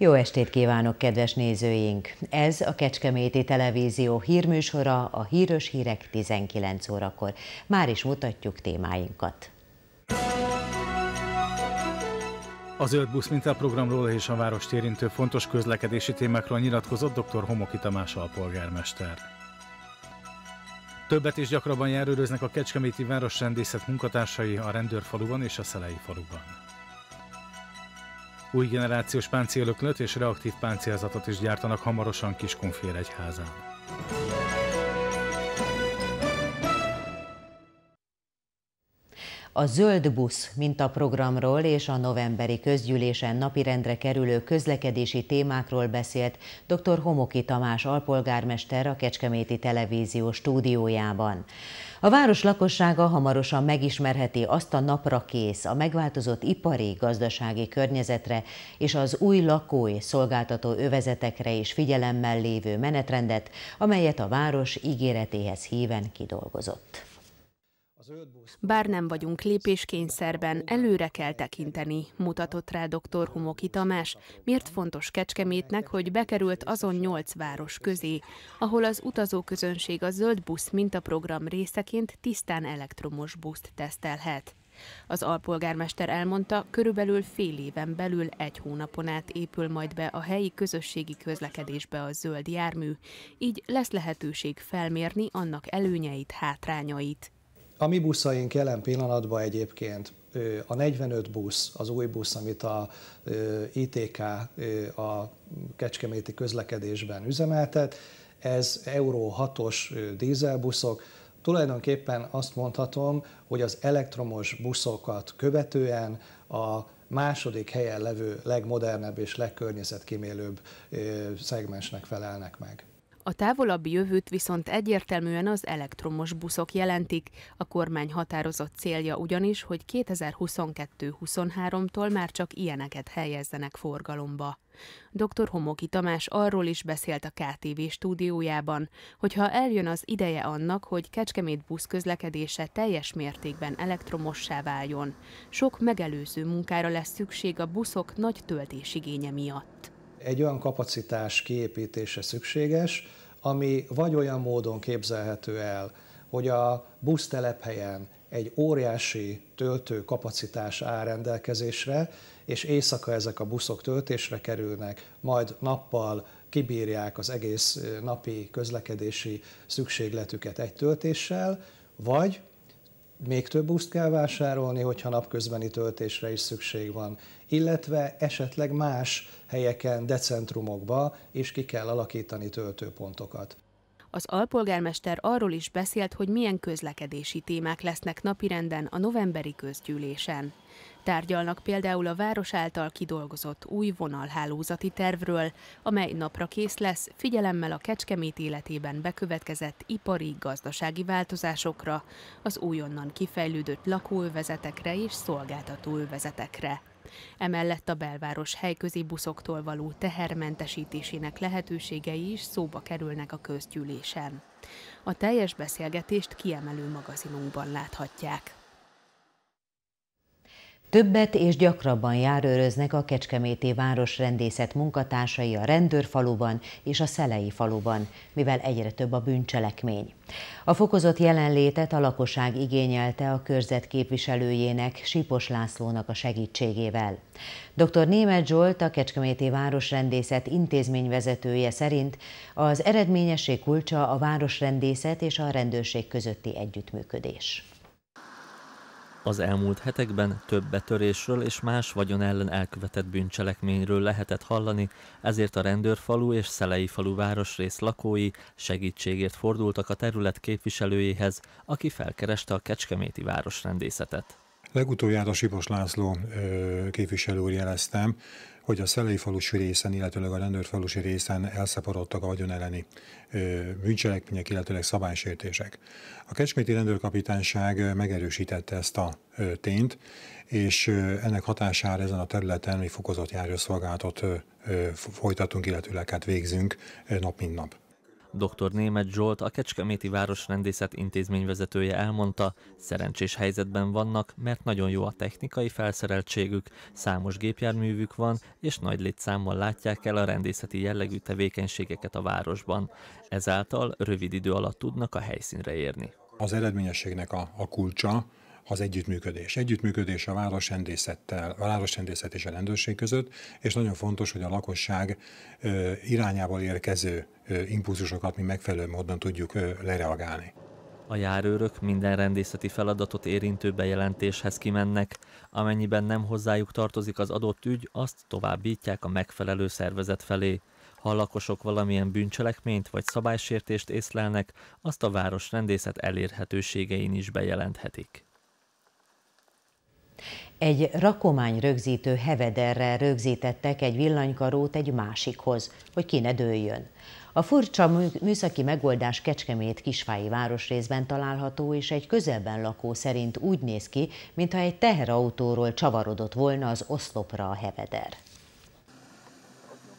Jó estét kívánok, kedves nézőink! Ez a Kecskeméti Televízió hírműsora a Hírös Hírek 19 órakor. Már is mutatjuk témáinkat. A Zöld Busz mintaprogramról és a várost érintő fontos közlekedési témákról nyilatkozott dr. Homoki Tamás alpolgármester. Többet és gyakrabban járőröznek a Kecskeméti városrendészet munkatársai a rendőrfaluban és a Szelei faluban. Új generációs páncélöklöt és reaktív páncélzatot is gyártanak hamarosan egyházán. A Zöld Busz mintaprogramról és a novemberi közgyűlésen napirendre kerülő közlekedési témákról beszélt dr. Homoki Tamás alpolgármester a Kecskeméti Televízió stúdiójában. A város lakossága hamarosan megismerheti azt a napra kész, a megváltozott ipari, gazdasági környezetre és az új lakói szolgáltató övezetekre is figyelemmel lévő menetrendet, amelyet a város ígéretéhez híven kidolgozott. Bár nem vagyunk lépéskényszerben, előre kell tekinteni, mutatott rá dr. Humoki Tamás, miért fontos Kecskemétnek, hogy bekerült azon nyolc város közé, ahol az utazóközönség a zöld busz mintaprogram részeként tisztán elektromos buszt tesztelhet. Az alpolgármester elmondta, körülbelül fél éven belül egy hónapon át épül majd be a helyi közösségi közlekedésbe a zöld jármű, így lesz lehetőség felmérni annak előnyeit, hátrányait. A mi buszaink jelen pillanatban egyébként a 45 busz, az új busz, amit a ITK a kecskeméti közlekedésben üzemeltet, ez Euró 6-os dízelbuszok, tulajdonképpen azt mondhatom, hogy az elektromos buszokat követően a második helyen levő legmodernebb és legkörnyezetkímélőbb szegmensnek felelnek meg. A távolabbi jövőt viszont egyértelműen az elektromos buszok jelentik. A kormány határozott célja ugyanis, hogy 2022-23-tól már csak ilyeneket helyezzenek forgalomba. Dr. Homoki Tamás arról is beszélt a KTV stúdiójában, hogy ha eljön az ideje annak, hogy Kecskemét busz közlekedése teljes mértékben elektromossá váljon, sok megelőző munkára lesz szükség a buszok nagy töltésigénye miatt egy olyan kapacitás kiépítése szükséges, ami vagy olyan módon képzelhető el, hogy a busztelephelyen egy óriási töltő kapacitás áll rendelkezésre, és éjszaka ezek a buszok töltésre kerülnek, majd nappal kibírják az egész napi közlekedési szükségletüket egy töltéssel, vagy még több buszt kell vásárolni, hogyha napközbeni töltésre is szükség van, illetve esetleg más helyeken, decentrumokba, és ki kell alakítani töltőpontokat. Az alpolgármester arról is beszélt, hogy milyen közlekedési témák lesznek napirenden a novemberi közgyűlésen. Tárgyalnak például a város által kidolgozott új vonalhálózati tervről, amely napra kész lesz, figyelemmel a Kecskemét életében bekövetkezett ipari, gazdasági változásokra, az újonnan kifejlődött lakóövezetekre és szolgáltatóövezetekre. Emellett a belváros helyközi buszoktól való tehermentesítésének lehetőségei is szóba kerülnek a közgyűlésen. A teljes beszélgetést kiemelő magazinunkban láthatják. Többet és gyakrabban járőröznek a Kecskeméti város rendészet munkatársai a rendőrfaluban és a Szelei faluban, mivel egyre több a bűncselekmény. A fokozott jelenlétet a lakosság igényelte a körzet képviselőjének, Sipos Lászlónak a segítségével. Dr. Németh Zsolt, a Kecskeméti Városrendészet intézményvezetője szerint az eredményesség kulcsa a városrendészet és a rendőrség közötti együttműködés. Az elmúlt hetekben több betörésről és más vagyon ellen elkövetett bűncselekményről lehetett hallani, ezért a rendőrfalu és Szelei falu városrész lakói segítségért fordultak a terület képviselőjéhez, aki felkereste a Kecskeméti városrendészetet. Legutoljára Sipos László képviselő úr jeleztem, hogy a Szelei falusi részen, illetőleg a rendőrfalusi részen elszaporodtak a vagyon elleni bűncselekmények, illetőleg szabálysértések. A Kecskéti rendőrkapitányság megerősítette ezt a tényt, és ennek hatására ezen a területen mi fokozott járőszolgálatot folytatunk, illetőleg hát végzünk nap mint nap. Dr. Németh Zsolt, a Kecskeméti Városrendészet Intézmény vezetője elmondta, szerencsés helyzetben vannak, mert nagyon jó a technikai felszereltségük, számos gépjárművük van, és nagy létszámmal látják el a rendészeti jellegű tevékenységeket a városban. Ezáltal rövid idő alatt tudnak a helyszínre érni. Az eredményességnek a, a kulcsa, az együttműködés. Együttműködés a városrendészettel, a városrendészet és a rendőrség között, és nagyon fontos, hogy a lakosság irányából érkező impulzusokat mi megfelelő módon tudjuk lereagálni. A járőrök minden rendészeti feladatot érintő bejelentéshez kimennek, amennyiben nem hozzájuk tartozik az adott ügy, azt továbbítják a megfelelő szervezet felé. Ha a lakosok valamilyen bűncselekményt vagy szabálysértést észlelnek, azt a város rendészet elérhetőségein is bejelenthetik. Egy rakomány rögzítő hevederrel rögzítettek egy villanykarót egy másikhoz, hogy ki ne dőljön. A furcsa műszaki megoldás Kecskemét kisfái városrészben található, és egy közelben lakó szerint úgy néz ki, mintha egy teherautóról csavarodott volna az oszlopra a heveder.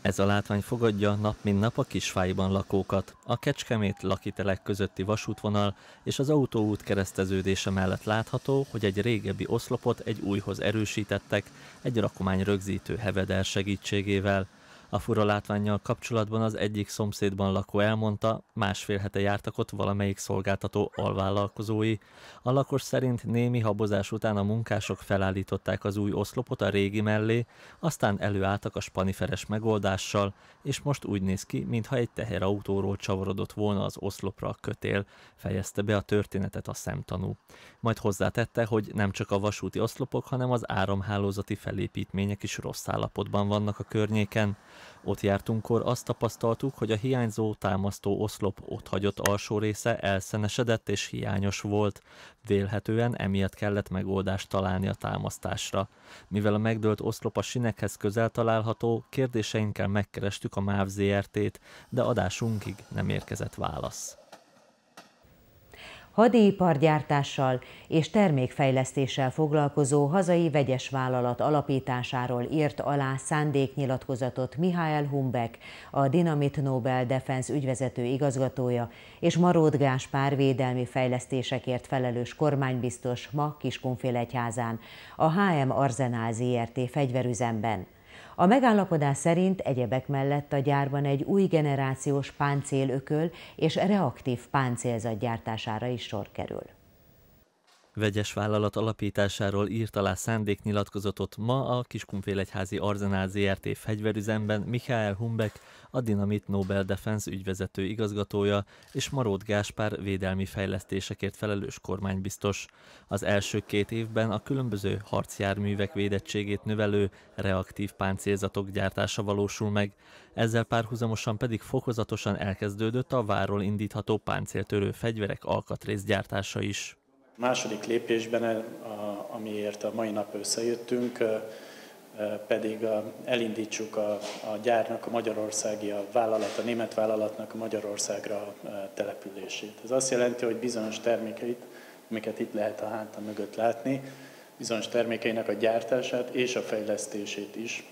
Ez a látvány fogadja nap mint nap a kisfájban lakókat. A Kecskemét lakitelek közötti vasútvonal és az autóút kereszteződése mellett látható, hogy egy régebbi oszlopot egy újhoz erősítettek egy rakomány rögzítő heveder segítségével – a fura látványjal kapcsolatban az egyik szomszédban lakó elmondta, másfél hete jártak ott valamelyik szolgáltató alvállalkozói. A lakos szerint némi habozás után a munkások felállították az új oszlopot a régi mellé, aztán előálltak a spaniferes megoldással, és most úgy néz ki, mintha egy teherautóról csavarodott volna az oszlopra a kötél, fejezte be a történetet a szemtanú. Majd hozzátette, hogy nem csak a vasúti oszlopok, hanem az áramhálózati felépítmények is rossz állapotban vannak a környéken. Ott jártunkkor azt tapasztaltuk, hogy a hiányzó támasztó oszlop ott hagyott alsó része elszenesedett és hiányos volt. Vélhetően emiatt kellett megoldást találni a támasztásra. Mivel a megdőlt oszlop a sinekhez közel található, kérdéseinkkel megkerestük a MÁV ZRT-t, de adásunkig nem érkezett válasz hadipargyártással és termékfejlesztéssel foglalkozó hazai vegyes vállalat alapításáról írt alá szándéknyilatkozatot Mihály Humbeck, a Dynamit Nobel Defense ügyvezető igazgatója és Maród Gáspár védelmi fejlesztésekért felelős kormánybiztos ma Kiskunfélegyházán, a HM Arzenál ZRT fegyverüzemben. A megállapodás szerint egyebek mellett a gyárban egy új generációs páncélököl és reaktív páncélzat gyártására is sor kerül vegyes vállalat alapításáról írt alá szándéknyilatkozatot ma a Kiskunfélegyházi Arzenál ZRT fegyverüzemben Michael Humbeck, a Dinamit Nobel Defense ügyvezető igazgatója és Marót Gáspár védelmi fejlesztésekért felelős kormánybiztos. Az első két évben a különböző harcjárművek védettségét növelő reaktív páncélzatok gyártása valósul meg, ezzel párhuzamosan pedig fokozatosan elkezdődött a váról indítható páncéltörő fegyverek alkatrészgyártása is második lépésben, eh, amiért a mai nap összejöttünk, eh, eh, pedig elindítsuk a, a gyárnak, a magyarországi a vállalat, a német vállalatnak a Magyarországra a települését. Ez azt jelenti, hogy bizonyos termékeit, amiket itt lehet a háta mögött látni, bizonyos termékeinek a gyártását és a fejlesztését is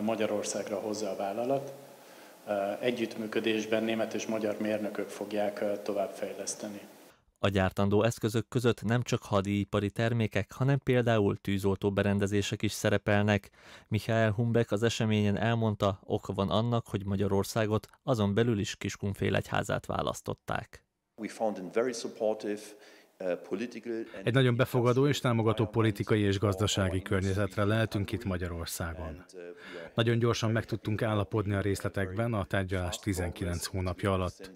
Magyarországra hozza a vállalat. Együttműködésben német és magyar mérnökök fogják továbbfejleszteni. A gyártandó eszközök között nem csak hadiipari termékek, hanem például tűzoltó berendezések is szerepelnek. Michael Humbeck az eseményen elmondta, oka van annak, hogy Magyarországot azon belül is Kiskunfélegyházát választották. We found them very supportive egy nagyon befogadó és támogató politikai és gazdasági környezetre lehetünk itt Magyarországon. Uh, nagyon gyorsan meg tudtunk állapodni a részletekben a tárgyalás 19 hónapja alatt.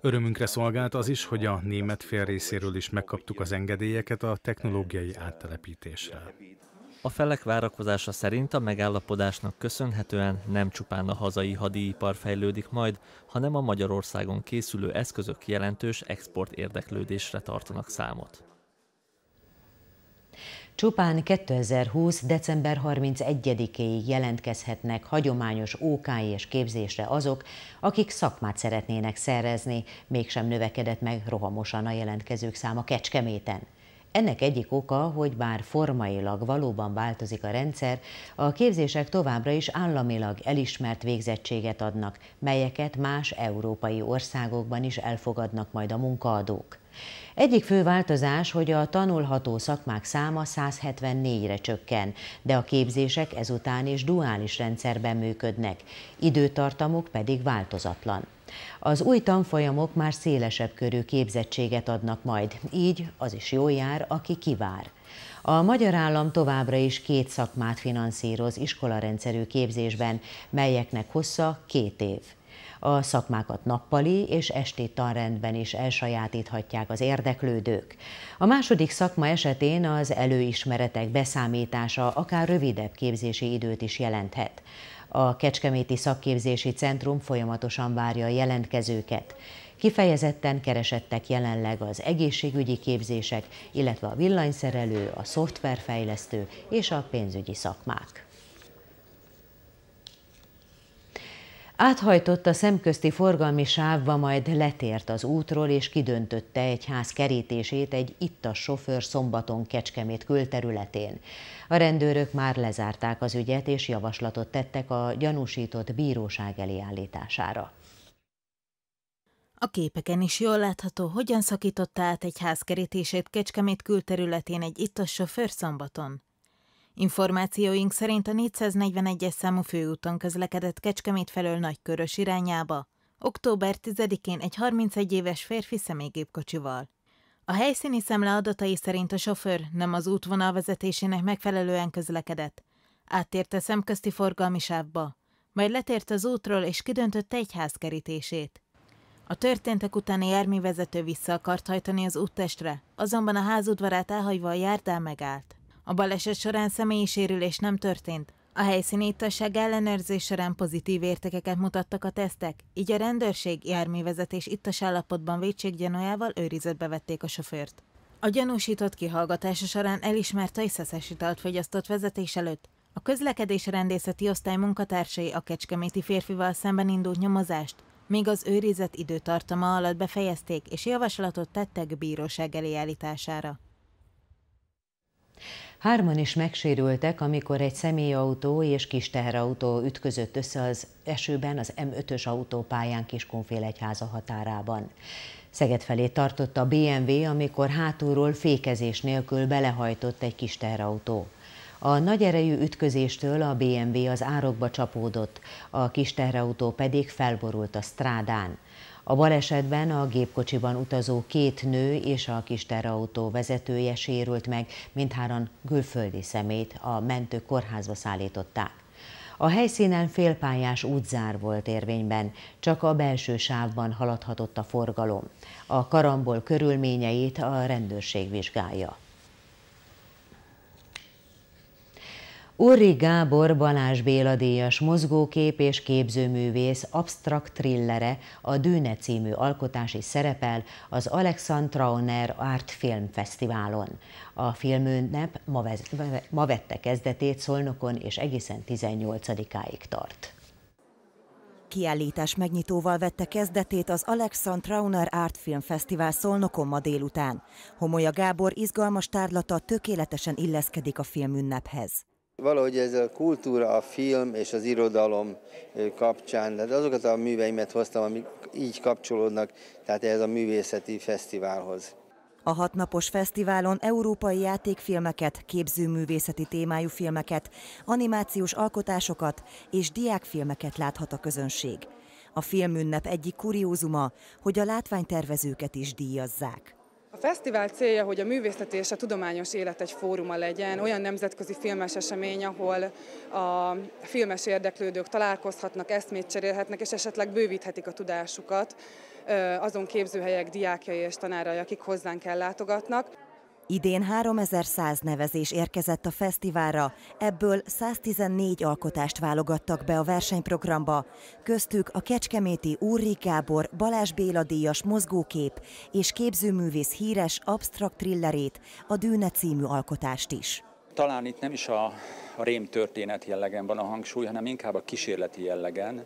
Örömünkre szolgált az is, hogy a német fél részéről is uh, megkaptuk az engedélyeket a uh, technológiai áttelepítésre. A felek várakozása szerint a megállapodásnak köszönhetően nem csupán a hazai hadiipar fejlődik majd, hanem a Magyarországon készülő eszközök jelentős export érdeklődésre tartanak számot. Csupán 2020. december 31-éig jelentkezhetnek hagyományos OK és képzésre azok, akik szakmát szeretnének szerezni, mégsem növekedett meg rohamosan a jelentkezők száma Kecskeméten. Ennek egyik oka, hogy bár formailag valóban változik a rendszer, a képzések továbbra is államilag elismert végzettséget adnak, melyeket más európai országokban is elfogadnak majd a munkaadók. Egyik fő változás, hogy a tanulható szakmák száma 174-re csökken, de a képzések ezután is duális rendszerben működnek, időtartamuk pedig változatlan. Az új tanfolyamok már szélesebb körű képzettséget adnak majd, így az is jó jár, aki kivár. A magyar állam továbbra is két szakmát finanszíroz iskolarendszerű képzésben, melyeknek hossza két év. A szakmákat nappali és esti tanrendben is elsajátíthatják az érdeklődők. A második szakma esetén az előismeretek beszámítása akár rövidebb képzési időt is jelenthet. A Kecskeméti Szakképzési Centrum folyamatosan várja a jelentkezőket. Kifejezetten keresettek jelenleg az egészségügyi képzések, illetve a villanyszerelő, a szoftverfejlesztő és a pénzügyi szakmák. Áthajtott a szemközti forgalmi sávba, majd letért az útról, és kidöntötte egy ház kerítését egy a sofőr szombaton Kecskemét külterületén. A rendőrök már lezárták az ügyet, és javaslatot tettek a gyanúsított bíróság elé állítására. A képeken is jól látható, hogyan szakította át egy ház kerítését Kecskemét külterületén egy ittas sofőr szombaton. Információink szerint a 441-es számú főúton közlekedett Kecskemét felől Nagykörös irányába, október 10-én egy 31 éves férfi személygépkocsival. A helyszíni szemle adatai szerint a sofőr nem az útvonal vezetésének megfelelően közlekedett, áttért a szemközti forgalmi sávba, majd letért az útról és kidöntötte egy ház kerítését. A történtek utáni járművezető vissza akart hajtani az úttestre, azonban a házudvarát elhagyva a járdán megállt. A baleset során személyi sérülés nem történt. A helyszíni ittasság ellenőrzés során pozitív értékeket mutattak a tesztek, így a rendőrség járművezetés ittas állapotban védséggyanójával őrizetbe vették a sofőrt. A gyanúsított kihallgatása során elismerte, hogy szeszes italt fogyasztott vezetés előtt. A közlekedés rendészeti osztály munkatársai a kecskeméti férfival szemben indult nyomozást, még az őrizet időtartama alatt befejezték és javaslatot tettek bíróság elé állítására. Hárman is megsérültek, amikor egy személyautó és kis teherautó ütközött össze az esőben az M5-ös autópályán Kiskunfélegyháza határában. Szeged felé tartott a BMW, amikor hátulról fékezés nélkül belehajtott egy kis teherautó. A nagy erejű ütközéstől a BMW az árokba csapódott, a kis teherautó pedig felborult a strádán. A balesetben a gépkocsiban utazó két nő és a kis terautó vezetője sérült meg, mindháran külföldi szemét a mentők kórházba szállították. A helyszínen félpályás útzár volt érvényben, csak a belső sávban haladhatott a forgalom. A karambol körülményeit a rendőrség vizsgálja. Uri Gábor Balázs Béla díjas mozgókép és képzőművész absztrakt trillere a Dűne című alkotás is szerepel az Alexand Trauner Art Film Fesztiválon. A filmünnep ma, vez, ma vette kezdetét Szolnokon és egészen 18-áig tart. Kiállítás megnyitóval vette kezdetét az Alexand Trauner Art Film Fesztivál Szolnokon ma délután. Homolya Gábor izgalmas tárlata tökéletesen illeszkedik a filmünnephez. Valahogy ez a kultúra, a film és az irodalom kapcsán, tehát azokat a műveimet hoztam, amik így kapcsolódnak, tehát ez a művészeti fesztiválhoz. A hatnapos fesztiválon európai játékfilmeket, képzőművészeti témájú filmeket, animációs alkotásokat és diákfilmeket láthat a közönség. A filmünnep egyik kuriózuma, hogy a látványtervezőket is díjazzák. A fesztivál célja, hogy a művészet és a tudományos élet egy fóruma legyen, olyan nemzetközi filmes esemény, ahol a filmes érdeklődők találkozhatnak, eszmét cserélhetnek, és esetleg bővíthetik a tudásukat azon képzőhelyek diákjai és tanárai, akik hozzánk ellátogatnak. Idén 3100 nevezés érkezett a fesztiválra, ebből 114 alkotást válogattak be a versenyprogramba, köztük a Kecskeméti Úrri Gábor, Balázs Béla díjas mozgókép és képzőművész híres Abstrakt thrillerét, a Dűne című alkotást is. Talán itt nem is a, a rém történet jellegen van a hangsúly, hanem inkább a kísérleti jellegen.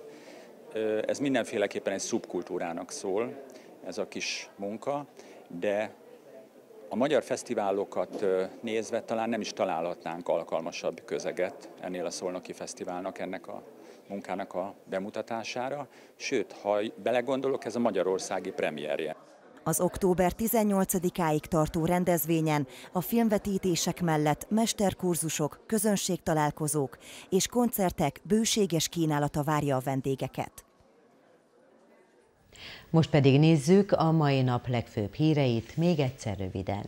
Ez mindenféleképpen egy szubkultúrának szól, ez a kis munka, de a magyar fesztiválokat nézve talán nem is találhatnánk alkalmasabb közeget ennél a Szolnoki Fesztiválnak, ennek a munkának a bemutatására, sőt, ha belegondolok, ez a magyarországi premierje. Az október 18-áig tartó rendezvényen a filmvetítések mellett mesterkurzusok, közönségtalálkozók és koncertek bőséges kínálata várja a vendégeket. Most pedig nézzük a mai nap legfőbb híreit még egyszer röviden.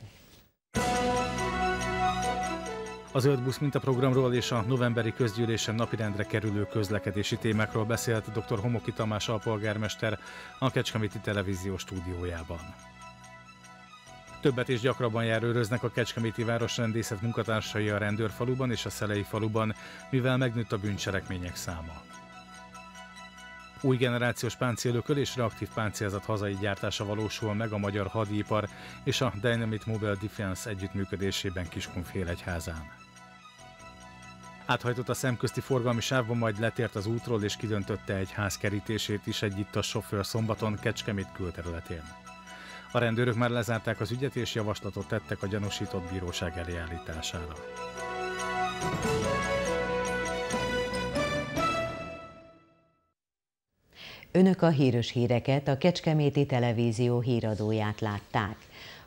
Az zöld busz mintaprogramról és a novemberi közgyűlésen napirendre kerülő közlekedési témákról beszélt dr. Homoki Tamás alpolgármester a Kecskeméti Televízió stúdiójában. Többet és gyakrabban járőröznek a Kecskeméti Városrendészet munkatársai a rendőrfaluban és a Szelei faluban, mivel megnőtt a bűncselekmények száma. Új generációs páncélököl és reaktív páncélzat hazai gyártása valósul meg a magyar hadipar és a Dynamite Mobile Defense együttműködésében Kiskunfélegyházán. Áthajtott a szemközti forgalmi sávban, majd letért az útról és kidöntötte egy ház kerítését is egy itt a sofőr szombaton Kecskemét külterületén. A rendőrök már lezárták az ügyet és javaslatot tettek a gyanúsított bíróság elé állítására. Önök a hírös híreket, a Kecskeméti Televízió híradóját látták.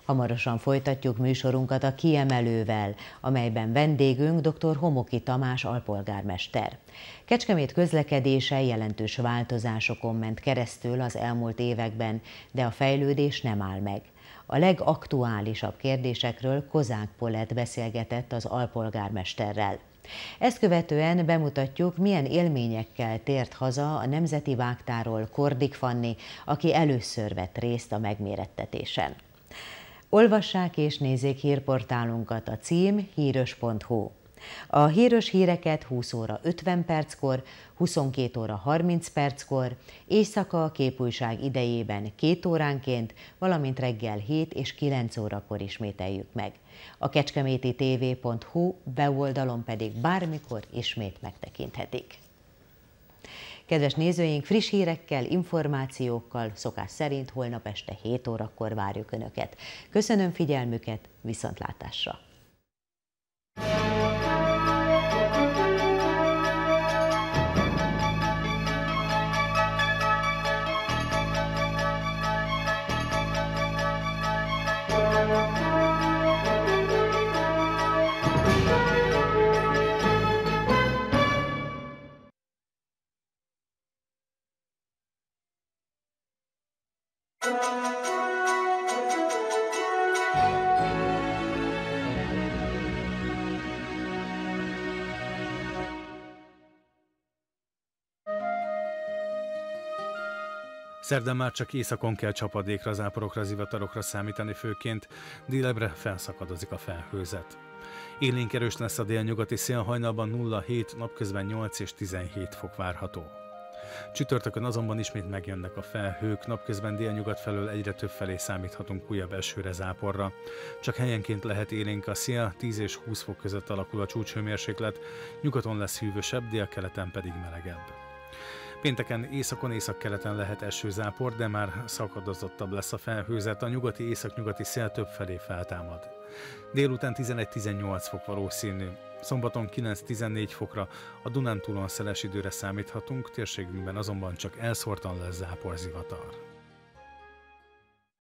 Hamarosan folytatjuk műsorunkat a kiemelővel, amelyben vendégünk dr. Homoki Tamás alpolgármester. Kecskemét közlekedése jelentős változásokon ment keresztül az elmúlt években, de a fejlődés nem áll meg. A legaktuálisabb kérdésekről Kozák Polet beszélgetett az alpolgármesterrel. Ezt követően bemutatjuk, milyen élményekkel tért haza a Nemzeti Vágtáról Kordik Fanni, aki először vett részt a megmérettetésen. Olvassák és nézzék hírportálunkat a cím hírös.hu. A hírös híreket 20 óra 50 perckor, 22 óra 30 perckor, éjszaka a képújság idejében 2 óránként, valamint reggel 7 és 9 órakor ismételjük meg. A kecskeméti tv.hu beoldalon pedig bármikor ismét megtekinthetik. Kedves nézőink, friss hírekkel, információkkal szokás szerint holnap este 7 órakor várjuk Önöket. Köszönöm figyelmüket, viszontlátásra! Szerdán már csak északon kell csapadékra, záporokra, zivatarokra számítani főként, délebre felszakadozik a felhőzet. Élénk erős lesz a délnyugati szél, hajnalban 0 napközben 8 és 17 fok várható. Csütörtökön azonban ismét megjönnek a felhők, napközben délnyugat felől egyre több felé számíthatunk újabb esőre záporra. Csak helyenként lehet élénk a szél, 10 és 20 fok között alakul a csúcshőmérséklet, nyugaton lesz hűvösebb, délkeleten pedig melegebb. Pénteken északon északkeleten lehet zápor, de már szakadozottabb lesz a felhőzet, a nyugati északnyugati szél több felé feltámad. Délután 11-18 fok valószínű. Szombaton 9-14 fokra a Dunántúlon szeles időre számíthatunk, térségünkben azonban csak elszórtan lesz zivatar.